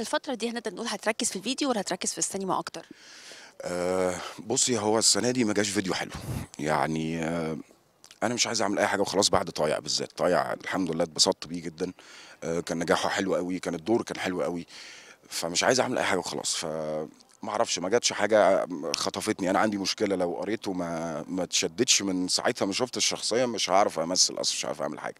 الفترة دي هنقدر نقول هتركز في الفيديو ولا هتركز في السينما أكتر؟ أه بصي هو السنة دي ما جاش فيديو حلو يعني أه أنا مش عايز أعمل أي حاجة وخلاص بعد طايع بالذات طايع الحمد لله اتبسطت بيه جدا أه كان نجاحه حلو قوي كان الدور كان حلو قوي فمش عايز أعمل أي حاجة وخلاص ف ما اعرفش ما جاتش حاجه خطفتني انا عندي مشكله لو قريته ما ما تشددش من ساعتها ما شفت الشخصيه مش هعرف امثل اصلا مش هعرف اعمل حاجه